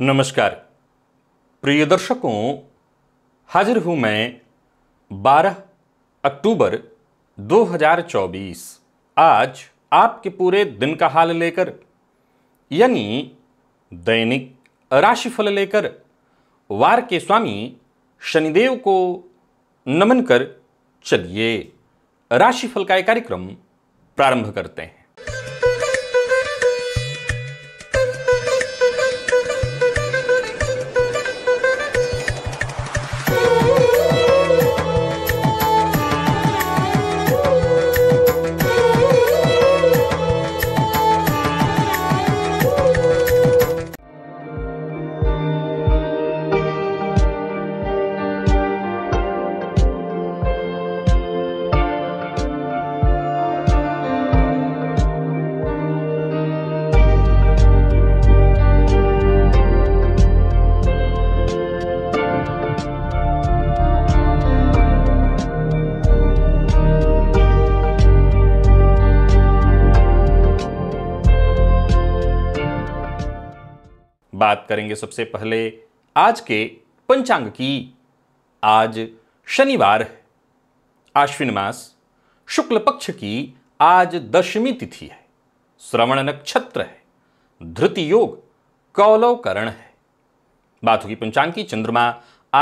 नमस्कार प्रिय दर्शकों हाजिर हूं मैं 12 अक्टूबर 2024 आज आपके पूरे दिन का हाल लेकर यानी दैनिक राशिफल लेकर वार के स्वामी शनिदेव को नमन कर चलिए राशिफल का कार्यक्रम प्रारंभ करते हैं करेंगे सबसे पहले आज के पंचांग की आज शनिवार है आश्विन मास शुक्ल पक्ष की आज दशमी तिथि है श्रवण नक्षत्र है धृति योग कौलवकरण है बात होगी पंचांग की चंद्रमा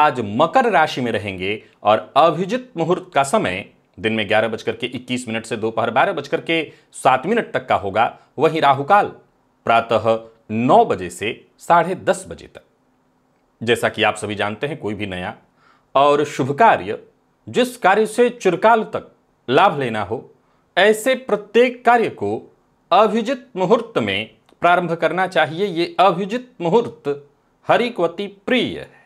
आज मकर राशि में रहेंगे और अभिजित मुहूर्त का समय दिन में ग्यारह बजकर के इक्कीस मिनट से दोपहर बारह बजकर के सात मिनट तक का होगा वहीं राहुकाल प्रातः नौ बजे से साढ़े दस बजे तक जैसा कि आप सभी जानते हैं कोई भी नया और शुभ कार्य जिस कार्य से चिरकाल तक लाभ लेना हो ऐसे प्रत्येक कार्य को अभिजित मुहूर्त में प्रारंभ करना चाहिए ये अभिजित मुहूर्त हरि को अति प्रिय है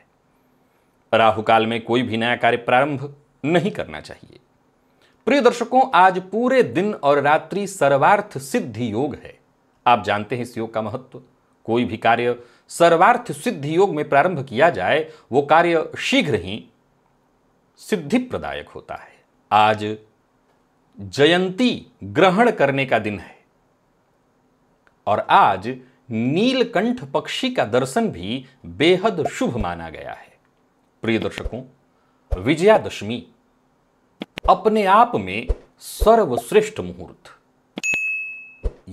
राहु काल में कोई भी नया कार्य प्रारंभ नहीं करना चाहिए प्रिय दर्शकों आज पूरे दिन और रात्रि सर्वार्थ सिद्धि योग है आप जानते हैं इस योग का महत्व कोई भी कार्य सर्वार्थ सिद्धि योग में प्रारंभ किया जाए वो कार्य शीघ्र ही सिद्धि प्रदायक होता है आज जयंती ग्रहण करने का दिन है और आज नीलकंठ पक्षी का दर्शन भी बेहद शुभ माना गया है प्रिय दर्शकों विजयादशमी अपने आप में सर्वश्रेष्ठ मुहूर्त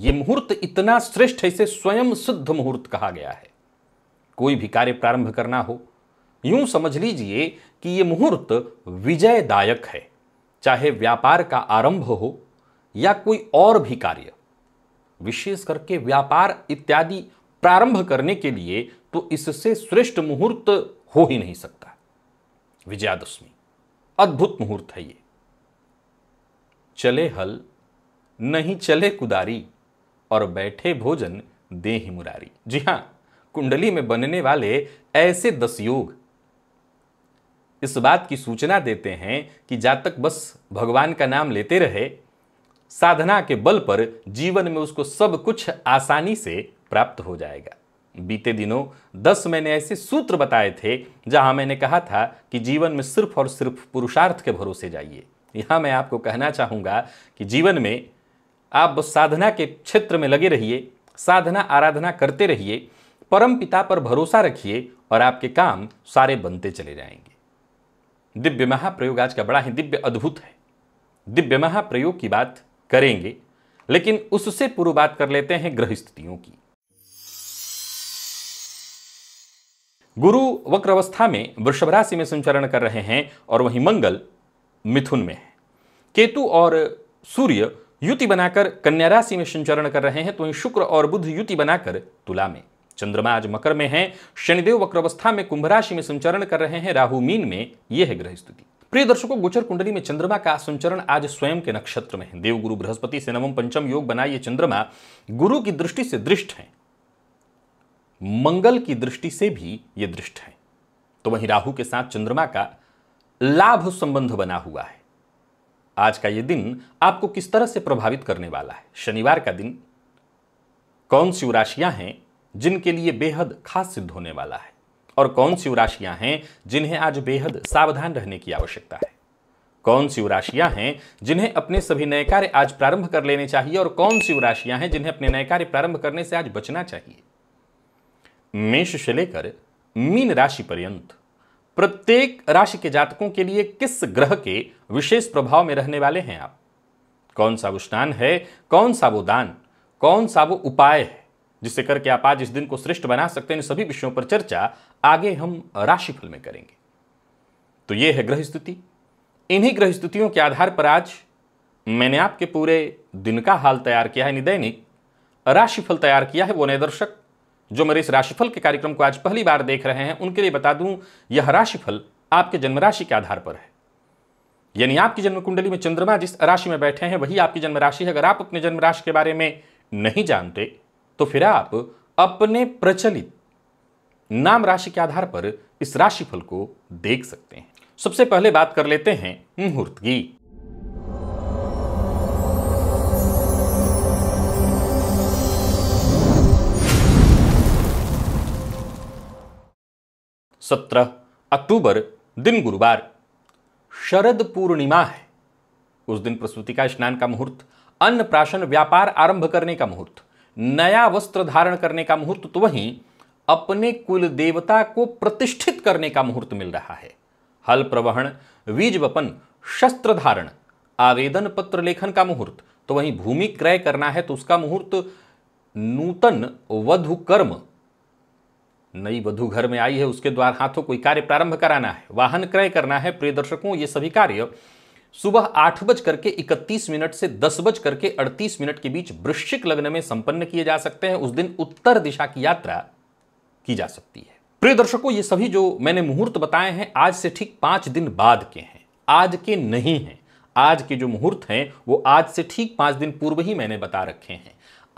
ये मुहूर्त इतना श्रेष्ठ है इसे स्वयं सिद्ध मुहूर्त कहा गया है कोई भी कार्य प्रारंभ करना हो यूं समझ लीजिए कि यह मुहूर्त विजयदायक है चाहे व्यापार का आरंभ हो या कोई और भी कार्य विशेष करके व्यापार इत्यादि प्रारंभ करने के लिए तो इससे श्रेष्ठ मुहूर्त हो ही नहीं सकता विजयादशमी अद्भुत मुहूर्त है ये चले हल नहीं चले कुदारी और बैठे भोजन दे ही मुरारी जी हां कुंडली में बनने वाले ऐसे दस योग इस बात की सूचना देते हैं कि जातक बस भगवान का नाम लेते रहे साधना के बल पर जीवन में उसको सब कुछ आसानी से प्राप्त हो जाएगा बीते दिनों दस मैंने ऐसे सूत्र बताए थे जहां मैंने कहा था कि जीवन में सिर्फ और सिर्फ पुरुषार्थ के भरोसे जाइए यहां मैं आपको कहना चाहूंगा कि जीवन में आप साधना के क्षेत्र में लगे रहिए साधना आराधना करते रहिए परम पिता पर भरोसा रखिए और आपके काम सारे बनते चले जाएंगे दिव्य महाप्रयोग आज का बड़ा ही दिव्य अद्भुत है दिव्य महाप्रयोग की बात करेंगे लेकिन उससे पूर्व बात कर लेते हैं ग्रह स्थितियों की गुरु वक्र अवस्था में वृषभ राशि में संचरण कर रहे हैं और वहीं मंगल मिथुन में है केतु और सूर्य युति बनाकर कन्या राशि में संचरण कर रहे हैं तो वहीं शुक्र और बुध युति बनाकर तुला में चंद्रमा आज मकर में है शनिदेव वक्रवस्था में कुंभ राशि में संचरण कर रहे हैं राहु मीन में यह है ग्रह स्थिति प्रिय दर्शकों गोचर कुंडली में चंद्रमा का संचरण आज स्वयं के नक्षत्र में है देव गुरु बृहस्पति से नवम पंचम योग बना ये चंद्रमा गुरु की दृष्टि से दृष्ट है मंगल की दृष्टि से भी ये दृष्ट है तो वहीं राहु के साथ चंद्रमा का लाभ संबंध बना हुआ है आज का ये दिन आपको किस तरह से प्रभावित करने वाला है शनिवार का दिन कौन सी राशियां हैं जिनके लिए बेहद खास सिद्ध होने वाला है और कौन सी राशियां हैं जिन्हें आज बेहद सावधान रहने की आवश्यकता है कौन सी राशियां हैं जिन्हें अपने सभी नए कार्य आज प्रारंभ कर लेने चाहिए और कौन सी राशियां हैं जिन्हें अपने नए कार्य प्रारंभ करने से आज बचना चाहिए मेष से लेकर मीन राशि पर्यंत प्रत्येक राशि के जातकों के लिए किस ग्रह के विशेष प्रभाव में रहने वाले हैं आप कौन सा वो स्नान है कौन सा वो दान कौन सा वो उपाय है जिसे करके आप आज इस दिन को श्रेष्ठ बना सकते हैं इन सभी विषयों पर चर्चा आगे हम राशिफल में करेंगे तो ये है ग्रह स्थिति इन्हीं ग्रह स्थितियों के आधार पर आज मैंने आपके पूरे दिन का हाल तैयार किया है निदैनिक राशिफल तैयार किया है वो नए दर्शक जो मेरे इस राशिफल के कार्यक्रम को आज पहली बार देख रहे हैं उनके लिए बता दूं यह राशिफल आपके जन्म राशि के आधार पर है यानी आपकी जन्म कुंडली में चंद्रमा जिस राशि में बैठे हैं वही आपकी जन्म राशि है अगर आप अपने जन्म राशि के बारे में नहीं जानते तो फिर आप अपने प्रचलित नाम राशि के आधार पर इस राशिफल को देख सकते हैं सबसे पहले बात कर लेते हैं मुहूर्त की सत्रह अक्टूबर दिन गुरुवार शरद पूर्णिमा है उस दिन प्रसूति का स्नान का मुहूर्त अन्न प्राशन व्यापार आरंभ करने का मुहूर्त नया वस्त्र धारण करने का मुहूर्त तो वहीं अपने कुल देवता को प्रतिष्ठित करने का मुहूर्त मिल रहा है हल प्रवहन बीज वपन शस्त्र धारण आवेदन पत्र लेखन का मुहूर्त तो वहीं भूमि क्रय करना है तो उसका मुहूर्त नूतन वधु कर्म नई वधु घर में आई है उसके द्वार हाथों कोई कार्य प्रारंभ कराना है वाहन क्रय करना है प्रिय दर्शकों ये सभी कार्य सुबह आठ बज करके इकतीस मिनट से दस बज करके अड़तीस मिनट के बीच वृश्चिक लग्न में संपन्न किए जा सकते हैं उस दिन उत्तर दिशा की यात्रा की जा सकती है प्रिय दर्शकों ये सभी जो मैंने मुहूर्त बताए हैं आज से ठीक पांच दिन बाद के हैं आज के नहीं हैं आज के जो मुहूर्त हैं वो आज से ठीक पांच दिन पूर्व ही मैंने बता रखे हैं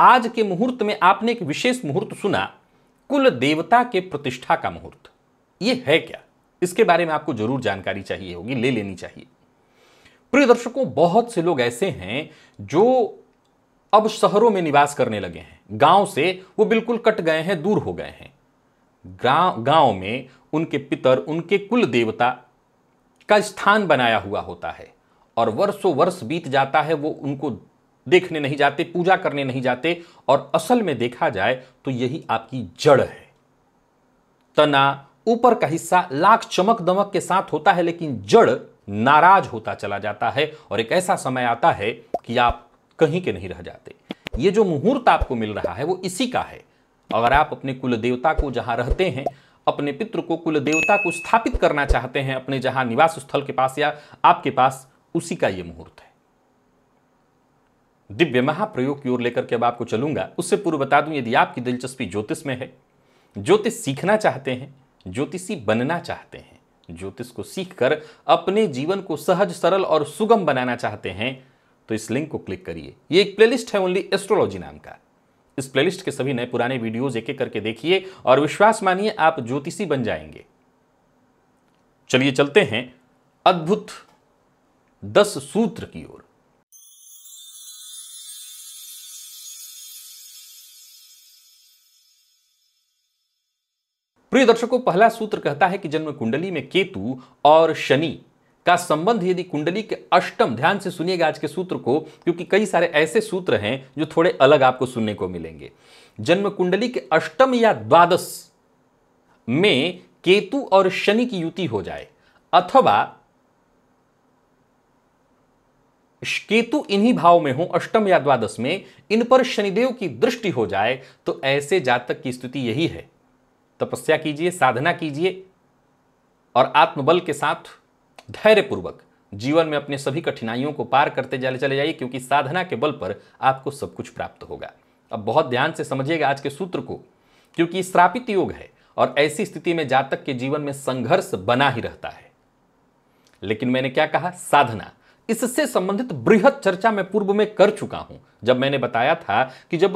आज के मुहूर्त में आपने एक विशेष मुहूर्त सुना कुल देवता के प्रतिष्ठा का मुहूर्त यह है क्या इसके बारे में आपको जरूर जानकारी चाहिए होगी ले लेनी चाहिए प्रिय दर्शकों बहुत से लोग ऐसे हैं जो अब शहरों में निवास करने लगे हैं गांव से वो बिल्कुल कट गए हैं दूर हो गए हैं गांव गांव में उनके पितर उनके कुल देवता का स्थान बनाया हुआ होता है और वर्षों वर्ष बीत जाता है वो उनको देखने नहीं जाते पूजा करने नहीं जाते और असल में देखा जाए तो यही आपकी जड़ है तना ऊपर का हिस्सा लाख चमक दमक के साथ होता है लेकिन जड़ नाराज होता चला जाता है और एक ऐसा समय आता है कि आप कहीं के नहीं रह जाते ये जो मुहूर्त आपको मिल रहा है वो इसी का है अगर आप अपने कुल देवता को जहां रहते हैं अपने पितृ को कुल देवता को स्थापित करना चाहते हैं अपने जहां निवास स्थल के पास या आपके पास उसी का ये मुहूर्त है दिव्य महाप्रयोग की ओर लेकर के अब आपको चलूंगा उससे पूर्व बता दूं यदि आपकी दिलचस्पी ज्योतिष में है ज्योतिष सीखना चाहते हैं ज्योतिषी बनना चाहते हैं ज्योतिष को सीखकर अपने जीवन को सहज सरल और सुगम बनाना चाहते हैं तो इस लिंक को क्लिक करिए ये एक प्लेलिस्ट है ओनली एस्ट्रोलॉजी नाम का इस प्लेलिस्ट के सभी नए पुराने वीडियोज एक एक करके देखिए और विश्वास मानिए आप ज्योतिषी बन जाएंगे चलिए चलते हैं अद्भुत दस सूत्र की ओर प्रिय दर्शकों पहला सूत्र कहता है कि जन्म कुंडली में केतु और शनि का संबंध यदि कुंडली के अष्टम ध्यान से सुनिएगा आज के सूत्र को क्योंकि कई सारे ऐसे सूत्र हैं जो थोड़े अलग आपको सुनने को मिलेंगे जन्म कुंडली के अष्टम या द्वादश में केतु और शनि की युति हो जाए अथवा केतु इन्हीं भाव में हो अष्टम या द्वादश में इन पर शनिदेव की दृष्टि हो जाए तो ऐसे जातक की स्थिति यही है तपस्या कीजिए साधना कीजिए और आत्मबल के साथ धैर्यपूर्वक जीवन में अपने सभी कठिनाइयों को पार करते चले चले जाइए क्योंकि साधना के बल पर आपको सब कुछ प्राप्त होगा अब बहुत ध्यान से समझिएगा आज के सूत्र को क्योंकि श्रापित योग है और ऐसी स्थिति में जातक के जीवन में संघर्ष बना ही रहता है लेकिन मैंने क्या कहा साधना इससे संबंधित बृहद चर्चा मैं पूर्व में कर चुका हूं जब मैंने बताया था कि जब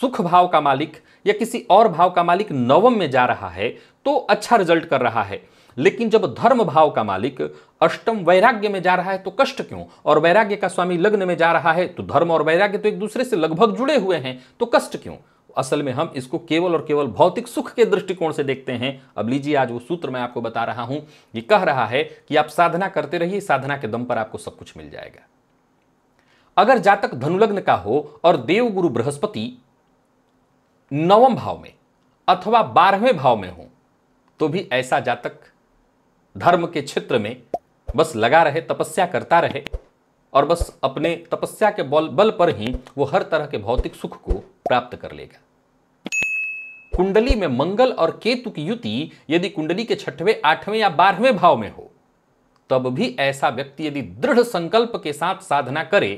सुख भाव का मालिक या किसी और भाव का मालिक नवम में जा रहा है तो अच्छा रिजल्ट कर रहा है लेकिन जब धर्म भाव का मालिक अष्टम वैराग्य में जा रहा है तो कष्ट क्यों और वैराग्य का स्वामी लग्न में जा रहा है तो धर्म और वैराग्य तो एक दूसरे से लगभग जुड़े हुए हैं तो कष्ट क्यों असल में हम इसको केवल और केवल भौतिक सुख के दृष्टिकोण से देखते हैं अब लीजिए आज वो सूत्र मैं आपको बता रहा हूं ये कह रहा है कि आप साधना करते रहिए साधना के दम पर आपको सब कुछ मिल जाएगा अगर जातक धनुलग्न का हो और देवगुरु बृहस्पति नवम भाव में अथवा बारहवें भाव में हो तो भी ऐसा जातक धर्म के क्षेत्र में बस लगा रहे तपस्या करता रहे और बस अपने तपस्या के बल बल पर ही वो हर तरह के भौतिक सुख को प्राप्त कर लेगा कुंडली में मंगल और केतु की युति यदि कुंडली के छठवें आठवें या बारहवें भाव में हो तब भी ऐसा व्यक्ति यदि दृढ़ संकल्प के साथ साधना करे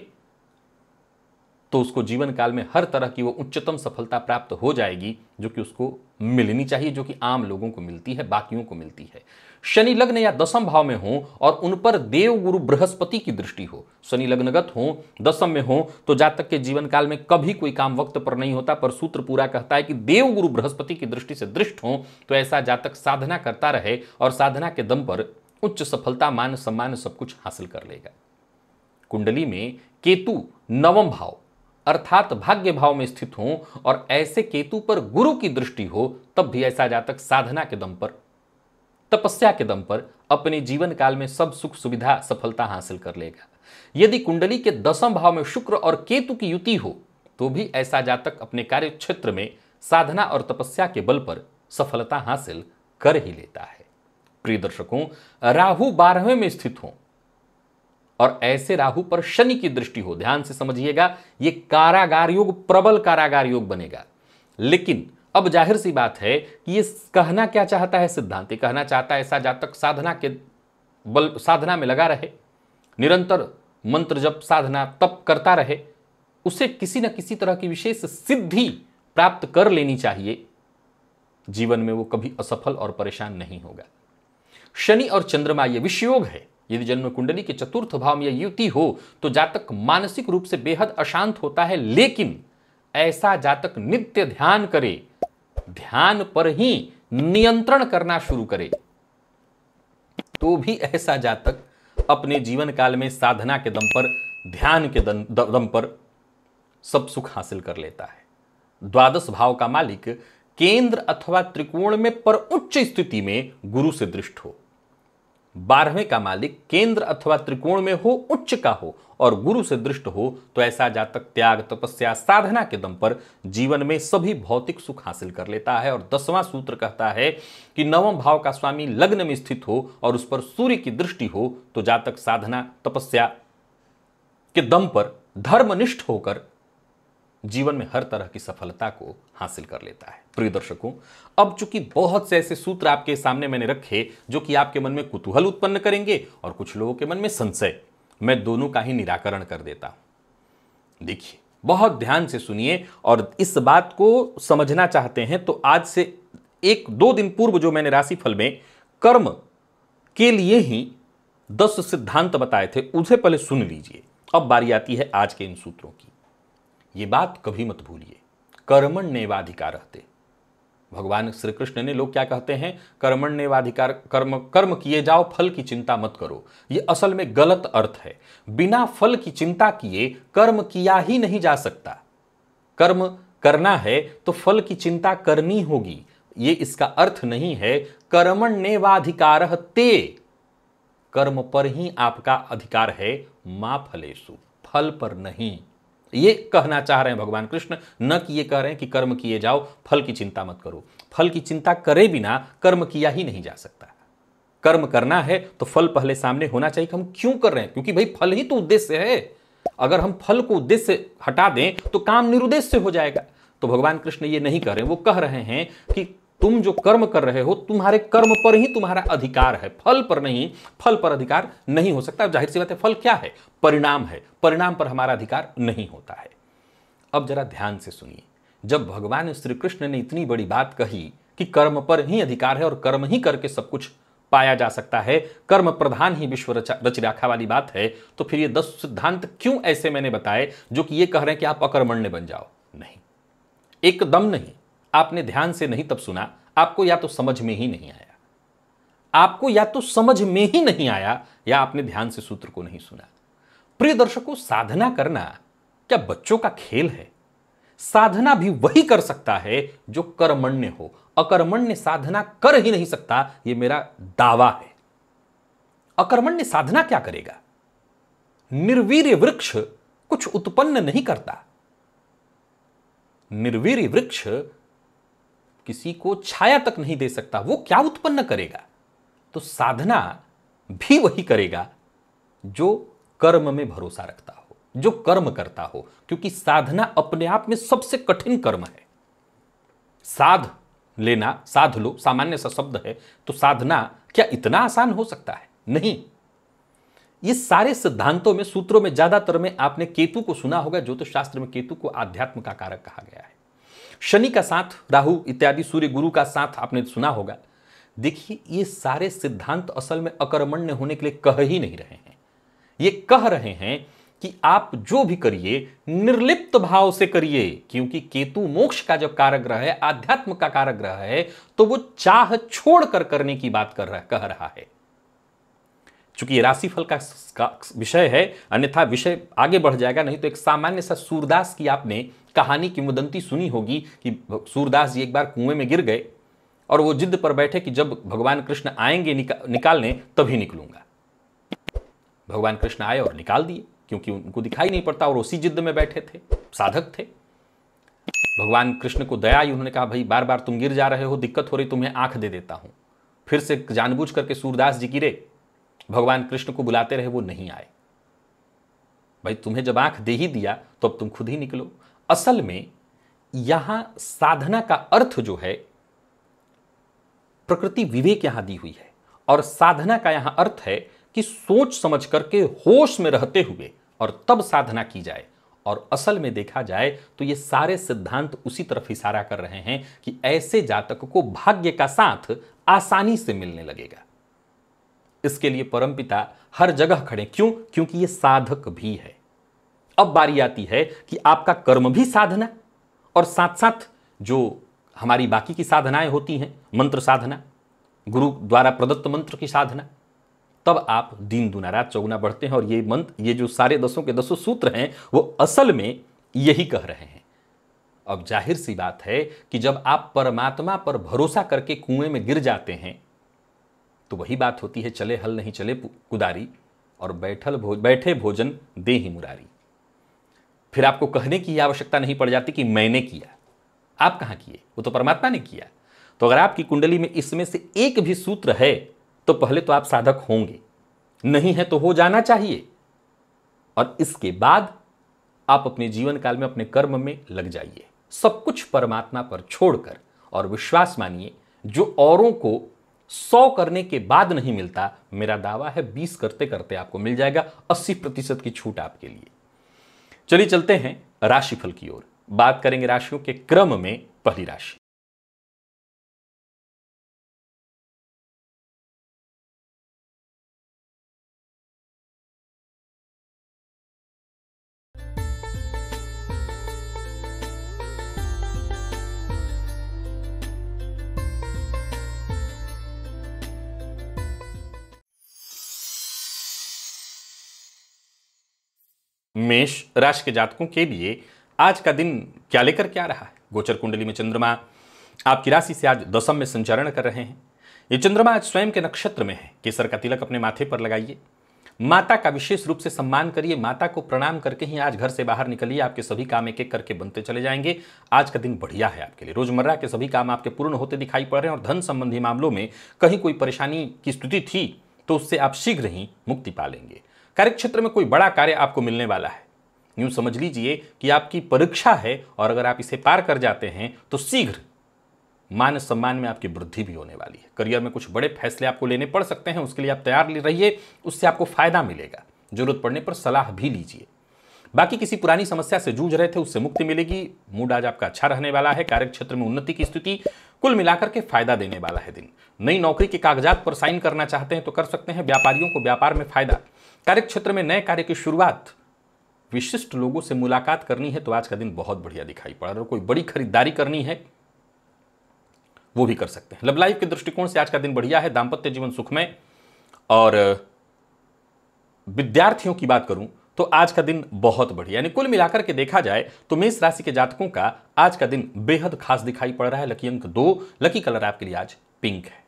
तो उसको जीवन काल में हर तरह की वो उच्चतम सफलता प्राप्त हो जाएगी जो कि उसको मिलनी चाहिए जो कि आम लोगों को मिलती है बाकियों को मिलती है शनि लग्न या दसम भाव में हो और उन पर देव गुरु बृहस्पति की दृष्टि हो शनि लग्नगत हो दसम में हो तो जातक के जीवन काल में कभी कोई काम वक्त पर नहीं होता पर सूत्र पूरा कहता है कि देव गुरु बृहस्पति की दृष्टि से दृष्ट हो तो ऐसा जातक साधना करता रहे और साधना के दम पर उच्च सफलता मान सम्मान सब कुछ हासिल कर लेगा कुंडली में केतु नवम भाव अर्थात भाग्य भाव में स्थित हो और ऐसे केतु पर गुरु की दृष्टि हो तब भी ऐसा जातक साधना के दम पर तपस्या के दम पर अपने जीवन काल में सब सुख सुविधा सफलता हासिल कर लेगा यदि कुंडली के दसम भाव में शुक्र और केतु की युति हो तो भी ऐसा जातक अपने कार्य क्षेत्र में साधना और तपस्या के बल पर सफलता हासिल कर ही लेता है प्रिय दर्शकों राहु बारहवें में स्थित हों और ऐसे राहु पर शनि की दृष्टि हो ध्यान से समझिएगा ये कारागार योग प्रबल कारागार योग बनेगा लेकिन अब जाहिर सी बात है कि ये कहना क्या चाहता है सिद्धांत कहना चाहता है ऐसा जातक साधना के बल साधना में लगा रहे निरंतर मंत्र जप साधना तप करता रहे उसे किसी न किसी तरह की विशेष सिद्धि प्राप्त कर लेनी चाहिए जीवन में वो कभी असफल और परेशान नहीं होगा शनि और चंद्रमा ये विषयोग है यदि जन्म कुंडली के चतुर्थ भाव में युति हो तो जातक मानसिक रूप से बेहद अशांत होता है लेकिन ऐसा जातक नित्य ध्यान करे ध्यान पर ही नियंत्रण करना शुरू करे तो भी ऐसा जातक अपने जीवन काल में साधना के दम पर ध्यान के दम, दम पर सब सुख हासिल कर लेता है द्वादश भाव का मालिक केंद्र अथवा त्रिकोण में पर उच्च स्थिति में गुरु से दृष्ट हो बारहवें का मालिक केंद्र अथवा त्रिकोण में हो उच्च का हो और गुरु से दृष्ट हो तो ऐसा जातक त्याग तपस्या साधना के दम पर जीवन में सभी भौतिक सुख हासिल कर लेता है और दसवां सूत्र कहता है कि नवम भाव का स्वामी लग्न में स्थित हो और उस पर सूर्य की दृष्टि हो तो जातक साधना तपस्या के दम पर धर्मनिष्ठ होकर जीवन में हर तरह की सफलता को हासिल कर लेता है प्रिय दर्शकों अब चूंकि बहुत से ऐसे सूत्र आपके सामने मैंने रखे जो कि आपके मन में कुतूहल उत्पन्न करेंगे और कुछ लोगों के मन में संशय मैं दोनों का ही निराकरण कर देता हूं देखिए बहुत ध्यान से सुनिए और इस बात को समझना चाहते हैं तो आज से एक दो दिन पूर्व जो मैंने राशिफल में कर्म के लिए ही दस सिद्धांत बताए थे उसे पहले सुन लीजिए अब बारी आती है आज के इन सूत्रों की ये बात कभी मत भूलिए कर्मण नेवाधिकार रहते भगवान श्री कृष्ण ने लोग क्या कहते हैं कर्मण नेवाधिकार कर्म कर्म किए जाओ फल की चिंता मत करो ये असल में गलत अर्थ है बिना फल की चिंता किए कर्म किया ही नहीं जा सकता कर्म करना है तो फल की चिंता करनी होगी ये इसका अर्थ नहीं है कर्मण नेवाधिकार ते कर्म पर ही आपका अधिकार है मां फलेशु फल पर नहीं ये कहना चाह रहे हैं भगवान कृष्ण न कि ये कह रहे हैं कि कर्म किए जाओ फल की चिंता मत करो फल की चिंता करे बिना कर्म किया ही नहीं जा सकता कर्म करना है तो फल पहले सामने होना चाहिए कि हम क्यों कर रहे हैं क्योंकि भाई फल ही तो उद्देश्य है अगर हम फल को उद्देश्य हटा दें तो काम निरुद्देश्य हो जाएगा तो भगवान कृष्ण ये नहीं कह रहे वो कह रहे हैं कि तुम जो कर्म कर रहे हो तुम्हारे कर्म पर ही तुम्हारा अधिकार है फल पर नहीं फल पर अधिकार नहीं हो सकता जाहिर सी बात है फल क्या है परिणाम है परिणाम पर हमारा अधिकार नहीं होता है अब जरा ध्यान से सुनिए जब भगवान श्री कृष्ण ने इतनी बड़ी बात कही कि कर्म पर ही अधिकार है और कर्म ही करके सब कुछ पाया जा सकता है कर्म प्रधान ही विश्व रच राखा वाली बात है तो फिर ये दस सिद्धांत क्यों ऐसे मैंने बताए जो कि ये कह रहे हैं कि आप अकर्मण्य बन जाओ नहीं एकदम नहीं आपने ध्यान से नहीं तब सुना आपको या तो समझ में ही नहीं आया आपको या तो समझ में ही नहीं आया या आपने ध्यान से सूत्र को नहीं सुना प्रिय दर्शकों साधना करना क्या बच्चों का खेल है साधना भी वही कर सकता है जो कर्मण्य हो अकर्मण्य साधना कर ही नहीं सकता यह मेरा दावा है अकर्मण्य साधना क्या करेगा निर्वीर वृक्ष कुछ उत्पन्न नहीं करता निर्वीर वृक्ष किसी को छाया तक नहीं दे सकता वो क्या उत्पन्न करेगा तो साधना भी वही करेगा जो कर्म में भरोसा रखता हो जो कर्म करता हो क्योंकि साधना अपने आप में सबसे कठिन कर्म है साध लेना साध लो सामान्य सा शब्द है तो साधना क्या इतना आसान हो सकता है नहीं ये सारे सिद्धांतों में सूत्रों में ज्यादातर में आपने केतु को सुना होगा ज्योतिष शास्त्र में केतु को आध्यात्म का कारक कहा गया है शनि का साथ राहु इत्यादि सूर्य गुरु का साथ आपने सुना होगा देखिए ये सारे सिद्धांत असल में अकर्मण्य होने के लिए कह ही नहीं रहे हैं ये कह रहे हैं कि आप जो भी करिए निर्लिप्त भाव से करिए क्योंकि केतु मोक्ष का जब कारक ग्रह है आध्यात्म का कारक ग्रह है तो वो चाह छोड़कर करने की बात कर रहा कह रहा है चूंकि राशिफल का, का विषय है अन्यथा विषय आगे बढ़ जाएगा नहीं तो एक सामान्य सा सूरदास की आपने कहानी किंवदंती सुनी होगी कि सूरदास जी एक बार कुएं में गिर गए और वो जिद पर बैठे कि जब भगवान कृष्ण आएंगे निका, निकालने तभी निकलूंगा भगवान कृष्ण आए और निकाल दिए क्योंकि उनको दिखाई नहीं पड़ता और उसी जिद में बैठे थे साधक थे भगवान कृष्ण को दया आई उन्होंने कहा भाई बार बार तुम गिर जा रहे हो दिक्कत हो रही तुम्हें आंख दे देता हूं फिर से जानबूझ करके सूरदास जी गिरे भगवान कृष्ण को बुलाते रहे वो नहीं आए भाई तुम्हें जब आंख दे ही दिया तो अब तुम खुद ही निकलो असल में यहां साधना का अर्थ जो है प्रकृति विवेक यहां दी हुई है और साधना का यहां अर्थ है कि सोच समझ करके होश में रहते हुए और तब साधना की जाए और असल में देखा जाए तो ये सारे सिद्धांत उसी तरफ इशारा कर रहे हैं कि ऐसे जातक को भाग्य का साथ आसानी से मिलने लगेगा इसके लिए परमपिता हर जगह खड़े क्यों क्योंकि ये साधक भी है अब बारी आती है कि आपका कर्म भी साधना और साथ साथ जो हमारी बाकी की साधनाएं होती हैं मंत्र साधना गुरु द्वारा प्रदत्त मंत्र की साधना तब आप दिन दुनारात चौगुना बढ़ते हैं और ये मंत्र ये जो सारे दसों के दसों सूत्र हैं वो असल में यही कह रहे हैं अब जाहिर सी बात है कि जब आप परमात्मा पर भरोसा करके कुएं में गिर जाते हैं तो वही बात होती है चले हल नहीं चले कुदारी और बैठल भो, बैठे भोजन दे ही मुरारी फिर आपको कहने की आवश्यकता नहीं पड़ जाती कि मैंने किया आप कहाँ किए वो तो परमात्मा ने किया तो अगर आपकी कुंडली में इसमें से एक भी सूत्र है तो पहले तो आप साधक होंगे नहीं है तो हो जाना चाहिए और इसके बाद आप अपने जीवन काल में अपने कर्म में लग जाइए सब कुछ परमात्मा पर छोड़कर और विश्वास मानिए जो औरों को सौ करने के बाद नहीं मिलता मेरा दावा है बीस करते करते आपको मिल जाएगा अस्सी प्रतिशत की छूट आपके लिए चलिए चलते हैं राशिफल की ओर बात करेंगे राशियों के क्रम में पहली राशि मेष राशि के जातकों के लिए आज का दिन क्या लेकर क्या रहा है गोचर कुंडली में चंद्रमा आपकी राशि से आज दशम में संचरण कर रहे हैं ये चंद्रमा आज स्वयं के नक्षत्र में है केसर का तिलक अपने माथे पर लगाइए माता का विशेष रूप से सम्मान करिए माता को प्रणाम करके ही आज घर से बाहर निकलिए आपके सभी काम एक एक करके बनते चले जाएंगे आज का दिन बढ़िया है आपके लिए रोजमर्रा के सभी काम आपके पूर्ण होते दिखाई पड़ रहे हैं और धन संबंधी मामलों में कहीं कोई परेशानी की स्थिति थी तो उससे आप शीघ्र ही मुक्ति पा लेंगे कार्यक्षेत्र में कोई बड़ा कार्य आपको मिलने वाला है यूं समझ लीजिए कि आपकी परीक्षा है और अगर आप इसे पार कर जाते हैं तो शीघ्र मान सम्मान में आपकी वृद्धि भी होने वाली है करियर में कुछ बड़े फैसले आपको लेने पड़ सकते हैं उसके लिए आप तैयार रहिए उससे आपको फायदा मिलेगा जरूरत पड़ने पर सलाह भी लीजिए बाकी किसी पुरानी समस्या से जूझ रहे थे उससे मुक्ति मिलेगी मूड आज आपका अच्छा रहने वाला है कार्यक्षेत्र में उन्नति की स्थिति कुल मिलाकर के फायदा देने वाला है दिन नई नौकरी के कागजात पर साइन करना चाहते हैं तो कर सकते हैं व्यापारियों को व्यापार में फायदा कार्यक्षेत्र में नए कार्य की शुरुआत विशिष्ट लोगों से मुलाकात करनी है तो आज का दिन बहुत बढ़िया दिखाई पड़ा और कोई बड़ी खरीदारी करनी है वो भी कर सकते हैं लव लाइफ के दृष्टिकोण से आज का दिन बढ़िया है दाम्पत्य जीवन सुखमय और विद्यार्थियों की बात करूं तो आज का दिन बहुत बढ़िया यानी कुल मिलाकर के देखा जाए तो मेष राशि के जातकों का आज का दिन बेहद खास दिखाई पड़ रहा है लकी अंक दो लकी कलर आपके लिए आज पिंक है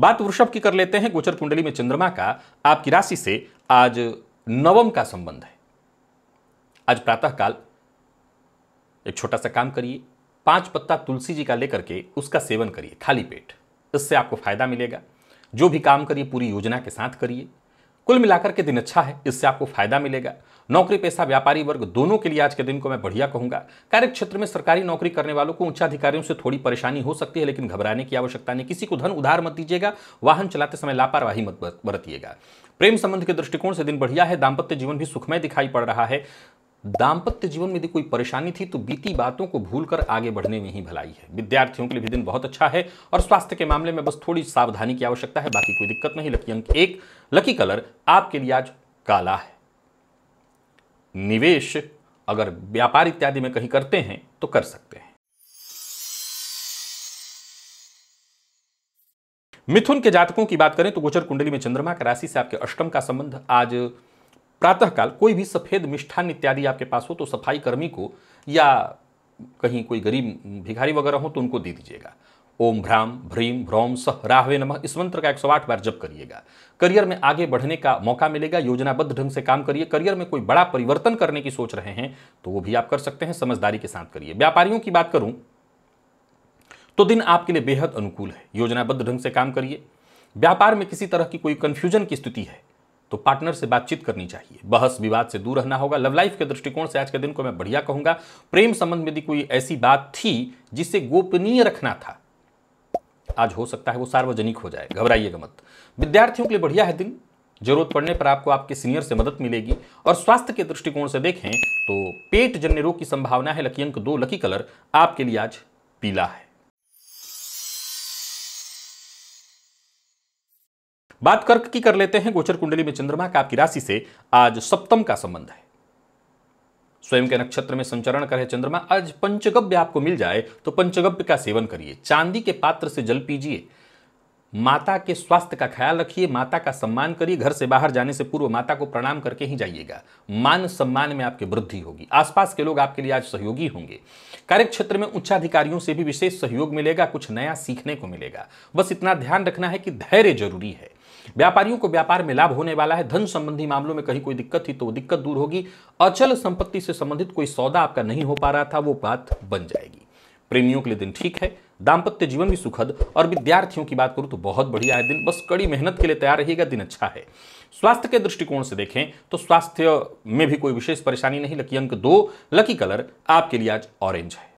बात वृषभ की कर लेते हैं गोचर कुंडली में चंद्रमा का आपकी राशि से आज नवम का संबंध है आज प्रातःकाल एक छोटा सा काम करिए पांच पत्ता तुलसी जी का लेकर के उसका सेवन करिए खाली पेट इससे आपको फायदा मिलेगा जो भी काम करिए पूरी योजना के साथ करिए कुल मिलाकर के दिन अच्छा है इससे आपको फायदा मिलेगा नौकरी पेशा व्यापारी वर्ग दोनों के लिए आज के दिन को मैं बढ़िया कहूंगा कार्य क्षेत्र में सरकारी नौकरी करने वालों को उच्चाधिकारियों से थोड़ी परेशानी हो सकती है लेकिन घबराने की आवश्यकता नहीं किसी को धन उधार मत दीजिएगा वाहन चलाते समय लापरवाही मत बरतिएगा प्रेम संबंध के दृष्टिकोण से दिन बढ़िया है दाम्पत्य जीवन भी सुखमय दिखाई पड़ रहा है दाम्पत्य जीवन में यदि कोई परेशानी थी तो बीती बातों को भूलकर आगे बढ़ने में ही भलाई है विद्यार्थियों के लिए भी दिन बहुत अच्छा है और स्वास्थ्य के मामले में बस थोड़ी सावधानी की आवश्यकता है बाकी कोई दिक्कत नहीं लकी अंक एक लकी कलर आपके लिए आज काला है निवेश अगर व्यापार इत्यादि में कहीं करते हैं तो कर सकते हैं मिथुन के जातकों की बात करें तो गोचर कुंडली में चंद्रमा का राशि से आपके अष्टम का संबंध आज प्रातःकाल कोई भी सफ़ेद मिष्ठान इत्यादि आपके पास हो तो सफाई कर्मी को या कहीं कोई गरीब भिखारी वगैरह हो तो उनको दे दीजिएगा ओम भ्राम भ्रीम भ्रौम सह राहवे नमः इस मंत्र का 108 बार जप करिएगा करियर में आगे बढ़ने का मौका मिलेगा योजनाबद्ध ढंग से काम करिए करियर में कोई बड़ा परिवर्तन करने की सोच रहे हैं तो वो भी आप कर सकते हैं समझदारी के साथ करिए व्यापारियों की बात करूं तो दिन आपके लिए बेहद अनुकूल है योजनाबद्ध ढंग से काम करिए व्यापार में किसी तरह की कोई कन्फ्यूजन की स्थिति है तो पार्टनर से बातचीत करनी चाहिए बहस विवाद से दूर रहना होगा लव लाइफ के दृष्टिकोण से आज के दिन को मैं बढ़िया कहूंगा प्रेम संबंध में भी कोई ऐसी बात थी जिसे गोपनीय रखना था आज हो सकता है वो सार्वजनिक हो जाए घबराइएगा मत विद्यार्थियों के लिए बढ़िया है दिन जरूरत पड़ने पर आपको आपके सीनियर से मदद मिलेगी और स्वास्थ्य के दृष्टिकोण से देखें तो पेट जन्य रोग की संभावना है लकी अंक दो लकी कलर आपके लिए आज पीला है बात कर्क की कर लेते हैं गोचर कुंडली में चंद्रमा का आपकी राशि से आज सप्तम का संबंध है स्वयं के नक्षत्र में संचरण करे चंद्रमा आज पंचगव्य आपको मिल जाए तो पंचगव्य का सेवन करिए चांदी के पात्र से जल पीजिए माता के स्वास्थ्य का ख्याल रखिए माता का सम्मान करिए घर से बाहर जाने से पूर्व माता को प्रणाम करके ही जाइएगा मान सम्मान में आपकी वृद्धि होगी आसपास के लोग आपके लिए आज सहयोगी होंगे कार्यक्षेत्र में उच्चाधिकारियों से भी विशेष सहयोग मिलेगा कुछ नया सीखने को मिलेगा बस इतना ध्यान रखना है कि धैर्य जरूरी है व्यापारियों को व्यापार में लाभ होने वाला है धन संबंधी मामलों में कहीं कोई दिक्कत थी तो वो दिक्कत दूर होगी अचल संपत्ति से संबंधित कोई सौदा आपका नहीं हो पा रहा था वो बात बन जाएगी प्रेमियों के लिए दिन ठीक है दाम्पत्य जीवन भी सुखद और विद्यार्थियों की बात करूं तो बहुत बढ़िया है दिन बस कड़ी मेहनत के लिए तैयार रहिएगा दिन अच्छा है स्वास्थ्य के दृष्टिकोण से देखें तो स्वास्थ्य में भी कोई विशेष परेशानी नहीं लकी अंक दो लकी कलर आपके लिए आज ऑरेंज है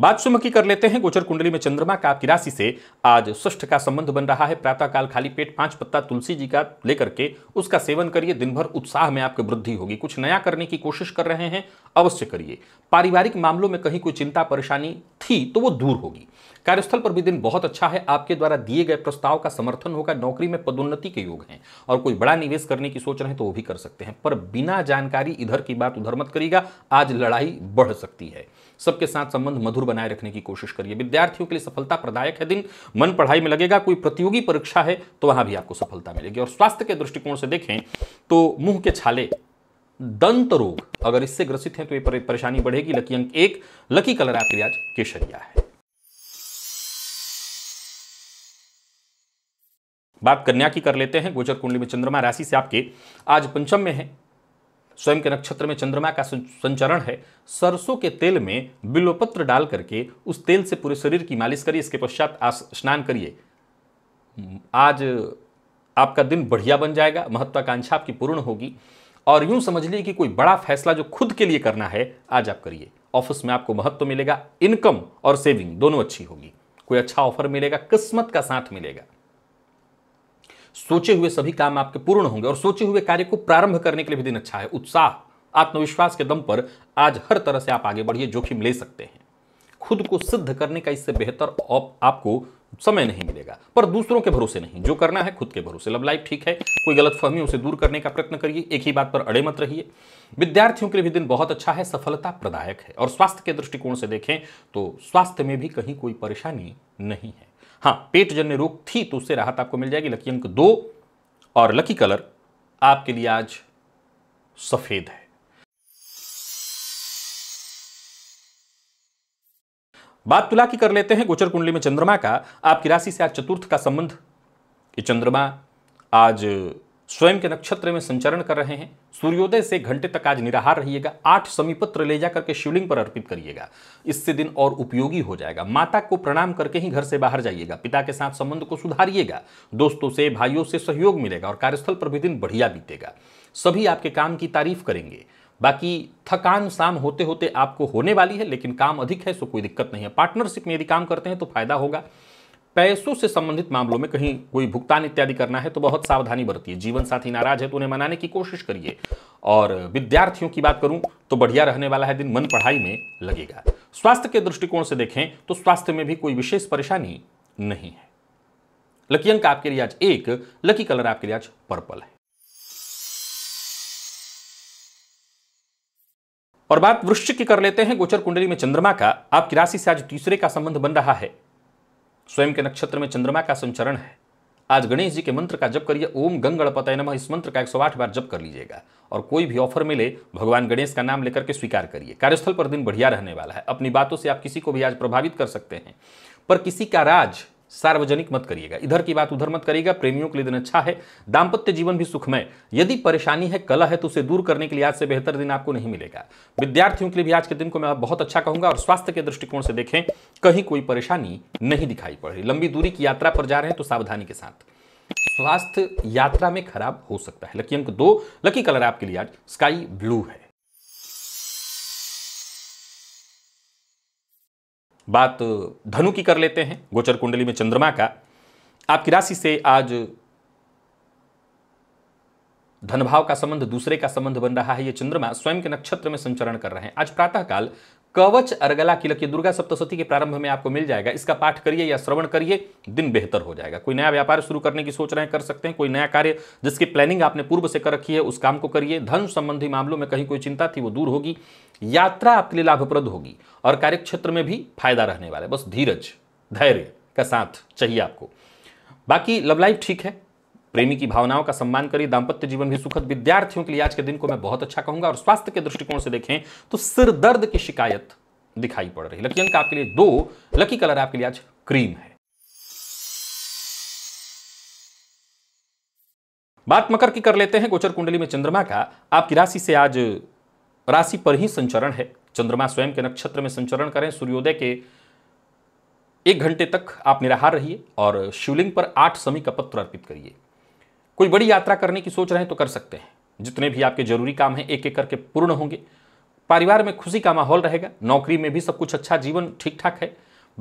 बात सुम की कर लेते हैं गोचर कुंडली में चंद्रमा का आपकी राशि से आज ष्ठ का संबंध बन रहा है प्रातःकाल खाली पेट पांच पत्ता तुलसी जी का लेकर के उसका सेवन करिए दिन भर उत्साह में आपकी वृद्धि होगी कुछ नया करने की कोशिश कर रहे हैं अवश्य करिए पारिवारिक मामलों में कहीं कोई चिंता परेशानी थी तो वो दूर होगी कार्यस्थल पर भी दिन बहुत अच्छा है आपके द्वारा दिए गए प्रस्ताव का समर्थन होगा नौकरी में पदोन्नति के योग हैं और कोई बड़ा निवेश करने की सोच रहे हैं तो वो भी कर सकते हैं पर बिना जानकारी इधर की बात उधर मत करिएगा आज लड़ाई बढ़ सकती है सबके साथ संबंध मधुर बनाए रखने की कोशिश करिए विद्यार्थियों के लिए सफलता प्रदायक है दिन मन पढ़ाई में लगेगा कोई प्रतियोगी परीक्षा है तो वहां भी आपको सफलता मिलेगी और स्वास्थ्य के दृष्टिकोण से देखें तो मुंह के छाले दंत रोग अगर इससे ग्रसित हैं तो ये परेशानी बढ़ेगी लकी अंक एक लकी कलर आपके आज केसरिया है बात कन्या की कर लेते हैं गोचर कुंडली में चंद्रमा राशि से आपके आज पंचम में है स्वयं के नक्षत्र में चंद्रमा का संचरण है सरसों के तेल में बिलोपत्र डाल करके उस तेल से पूरे शरीर की मालिश करिए इसके पश्चात स्नान करिए आज आपका दिन बढ़िया बन जाएगा महत्वाकांक्षा आपकी पूर्ण होगी और यूं समझ लीजिए कि कोई बड़ा फैसला जो खुद के लिए करना है आज आप करिए ऑफिस में आपको महत्व मिलेगा इनकम और सेविंग दोनों अच्छी होगी कोई अच्छा ऑफर मिलेगा किस्मत का साथ मिलेगा सोचे हुए सभी काम आपके पूर्ण होंगे और सोचे हुए कार्य को प्रारंभ करने के लिए भी दिन अच्छा है उत्साह आत्मविश्वास के दम पर आज हर तरह से आप आगे बढ़िए जोखिम ले सकते हैं खुद को सिद्ध करने का इससे बेहतर आपको समय नहीं मिलेगा पर दूसरों के भरोसे नहीं जो करना है खुद के भरोसे लव लाइफ ठीक है कोई गलत फहमी उसे दूर करने का प्रयत्न करिए एक ही बात पर अड़े मत रहिए विद्यार्थियों के लिए भी दिन बहुत अच्छा है सफलता प्रदायक है और स्वास्थ्य के दृष्टिकोण से देखें तो स्वास्थ्य में भी कहीं कोई परेशानी नहीं है हाँ पेट जन्य रोग थी तो उससे राहत आपको मिल जाएगी लकी अंक दो और लकी कलर आपके लिए आज सफ़ेद है बात तुला की कर लेते हैं गोचर कुंडली में चंद्रमा का आपकी राशि से आज चतुर्थ का संबंध ये चंद्रमा आज स्वयं के नक्षत्र में संचरण कर रहे हैं सूर्योदय से घंटे तक आज निराहार रहिएगा आठ समीपत्र ले जाकर के शिवलिंग पर अर्पित करिएगा इससे दिन और उपयोगी हो जाएगा माता को प्रणाम करके ही घर से बाहर जाइएगा पिता के साथ संबंध को सुधारिएगा दोस्तों से भाइयों से सहयोग मिलेगा और कार्यस्थल पर भी दिन बढ़िया बीतेगा सभी आपके काम की तारीफ करेंगे बाकी थकान शाम होते होते आपको होने वाली है लेकिन काम अधिक है सो कोई दिक्कत नहीं है पार्टनरशिप में यदि काम करते हैं तो फायदा होगा पैसों से संबंधित मामलों में कहीं कोई भुगतान इत्यादि करना है तो बहुत सावधानी बरतिए जीवन साथी नाराज है तो उन्हें मनाने की कोशिश करिए और विद्यार्थियों की बात करूं तो बढ़िया रहने वाला है दिन मन पढ़ाई में लगेगा स्वास्थ्य के दृष्टिकोण से देखें तो स्वास्थ्य में भी कोई विशेष परेशानी नहीं है लकी अंक आपके लिए आज एक लकी कलर आपके लिए आज पर्पल है और बात वृश्चिक की कर लेते हैं गोचर कुंडली में चंद्रमा का आपकी राशि से आज तीसरे का संबंध बन रहा है स्वयं के नक्षत्र में चंद्रमा का संचरण है आज गणेश जी के मंत्र का जप करिए ओम गंग गणपतय नमः इस मंत्र का 108 बार जप कर लीजिएगा और कोई भी ऑफर मिले भगवान गणेश का नाम लेकर के स्वीकार करिए कार्यस्थल पर दिन बढ़िया रहने वाला है अपनी बातों से आप किसी को भी आज प्रभावित कर सकते हैं पर किसी का राज सार्वजनिक मत करिएगा इधर की बात उधर मत करिएगा प्रेमियों के लिए दिन अच्छा है दाम्पत्य जीवन भी सुखमय यदि परेशानी है कला है तो उसे दूर करने के लिए आज से बेहतर दिन आपको नहीं मिलेगा विद्यार्थियों के लिए भी आज के दिन को मैं बहुत अच्छा कहूंगा और स्वास्थ्य के दृष्टिकोण से देखें कहीं कोई परेशानी नहीं दिखाई पड़ रही लंबी दूरी की यात्रा पर जा रहे हैं तो सावधानी के साथ स्वास्थ्य यात्रा में खराब हो सकता है लकी अंक दो लकी कलर आपके लिए आज स्काई ब्लू है बात धनु की कर लेते हैं गोचर कुंडली में चंद्रमा का आपकी राशि से आज धनभाव का संबंध दूसरे का संबंध बन रहा है ये चंद्रमा स्वयं के नक्षत्र में संचरण कर रहे हैं आज प्रातःकाल कवच अर्गला किलक ये दुर्गा सप्तशती के प्रारंभ में आपको मिल जाएगा इसका पाठ करिए या श्रवण करिए दिन बेहतर हो जाएगा कोई नया व्यापार शुरू करने की सोच रहे हैं कर सकते हैं कोई नया कार्य जिसकी प्लानिंग आपने पूर्व से कर रखी है उस काम को करिए धन संबंधी मामलों में कहीं कोई चिंता थी वो दूर होगी यात्रा आपके लिए लाभप्रद होगी और कार्यक्षेत्र में भी फायदा रहने वाला है बस धीरज धैर्य का साथ चाहिए आपको बाकी लव लाइफ ठीक है प्रेमी की भावनाओं का सम्मान करिए दाम्पत्य जीवन भी सुखद विद्यार्थियों के लिए आज के दिन को मैं बहुत अच्छा कहूंगा और स्वास्थ्य के दृष्टिकोण से देखें तो सिर दर्द की शिकायत दिखाई पड़ रही लकी अंक आपके लिए दो लकी कलर आपके लिए आज क्रीम है बात मकर की कर लेते हैं गोचर कुंडली में चंद्रमा का आपकी राशि से आज राशि पर ही संचरण है चंद्रमा स्वयं के नक्षत्र में संचरण करें सूर्योदय के एक घंटे तक आप निराहार रहिए और शिवलिंग पर आठ समी का पत्र अर्पित करिए कोई बड़ी यात्रा करने की सोच रहे हैं तो कर सकते हैं जितने भी आपके जरूरी काम हैं एक एक करके पूर्ण होंगे परिवार में खुशी का माहौल रहेगा नौकरी में भी सब कुछ अच्छा जीवन ठीक ठाक है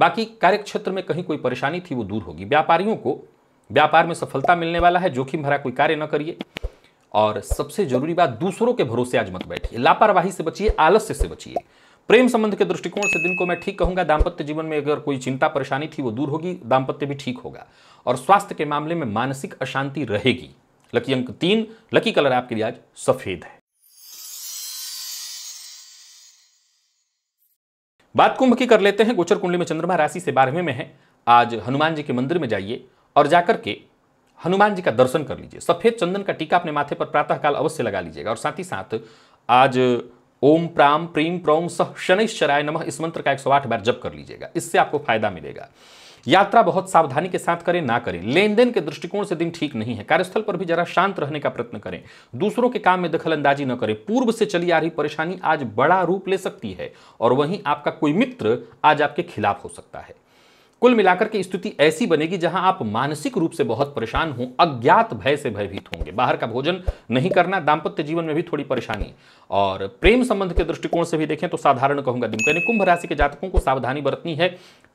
बाकी कार्य क्षेत्र में कहीं कोई परेशानी थी वो दूर होगी व्यापारियों को व्यापार में सफलता मिलने वाला है जोखिम भरा कोई कार्य न करिए और सबसे जरूरी बात दूसरों के भरोसे आज मत बैठिए लापरवाही से बचिए आलस्य से बचिए प्रेम संबंध के दृष्टिकोण से दिन को मैं ठीक कहूंगा दाम्पत्य जीवन में अगर कोई चिंता परेशानी थी वो दूर होगी दाम्पत्य भी ठीक होगा और स्वास्थ्य के मामले में मानसिक अशांति रहेगी लकी अंक तीन लकी कलर आपके लिए आज सफेद है बात कुंभ की कर लेते हैं गोचर कुंडली में चंद्रमा राशि से बारहवें में है आज हनुमान जी के मंदिर में जाइए और जाकर के हनुमान जी का दर्शन कर लीजिए सफेद चंदन का टीका अपने माथे पर प्रातःकाल अवश्य लगा लीजिएगा और साथ ही साथ आज ओम प्राम प्रीम प्रोम सह शनिश्चराय नमः इस मंत्र का 108 बार जप कर लीजिएगा इससे आपको फायदा मिलेगा यात्रा बहुत सावधानी के साथ करें ना करें लेन देन के दृष्टिकोण से दिन ठीक नहीं है कार्यस्थल पर भी जरा शांत रहने का प्रयत्न करें दूसरों के काम में दखल अंदाजी न करें पूर्व से चली आ रही परेशानी आज बड़ा रूप ले सकती है और वहीं आपका कोई मित्र आज आपके खिलाफ हो सकता है कुल मिलाकर के स्थिति ऐसी बनेगी जहां आप मानसिक रूप से बहुत परेशान हो अज्ञात भय से भयभीत होंगे बाहर का भोजन नहीं करना दाम्पत्य जीवन में भी थोड़ी परेशानी और प्रेम संबंध के दृष्टिकोण से भी देखें तो साधारण कहूंगा दिन यानी कुंभ राशि के जातकों को सावधानी बरतनी है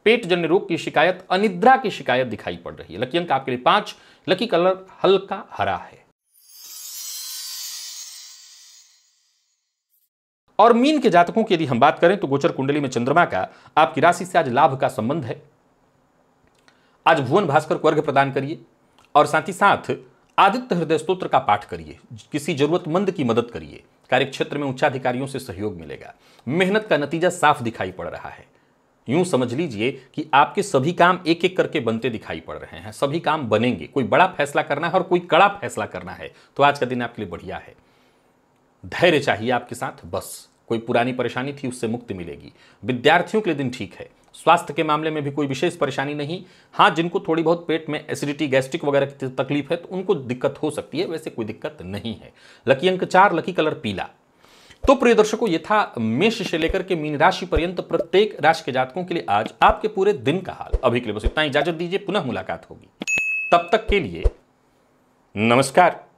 पेट जन्य रोग की शिकायत अनिद्रा की शिकायत दिखाई पड़ रही है लकी अंक आपके लिए पांच लकी कलर हल्का हरा है और मीन के जातकों की यदि हम बात करें तो गोचर कुंडली में चंद्रमा का आपकी राशि से आज लाभ का संबंध है आज भुवन भास्कर को अर्घ्य प्रदान करिए और साथ ही साथ आदित्य हृदय स्त्रोत्र का पाठ करिए किसी जरूरतमंद की मदद करिए कार्यक्षेत्र में उच्चाधिकारियों से सहयोग मिलेगा मेहनत का नतीजा साफ दिखाई पड़ रहा है यूं समझ लीजिए कि आपके सभी काम एक एक करके बनते दिखाई पड़ रहे हैं सभी काम बनेंगे कोई बड़ा फैसला करना है और कोई कड़ा फैसला करना है तो आज का दिन आपके लिए बढ़िया है धैर्य चाहिए आपके साथ बस कोई पुरानी परेशानी थी उससे मुक्ति मिलेगी विद्यार्थियों के लिए दिन ठीक है स्वास्थ्य के मामले में भी कोई विशेष परेशानी नहीं हाँ जिनको थोड़ी बहुत पेट में एसिडिटी गैस्ट्रिक वगैरह की तकलीफ है तो उनको दिक्कत हो सकती है वैसे कोई दिक्कत नहीं है लकी अंक चार लकी कलर पीला तो प्रिय दर्शकों ये था मेष से लेकर के मीन राशि पर्यंत प्रत्येक राशि के जातकों के लिए आज आपके पूरे दिन का हाल अभी के लिए बस इतना इजाजत दीजिए पुनः मुलाकात होगी तब तक के लिए नमस्कार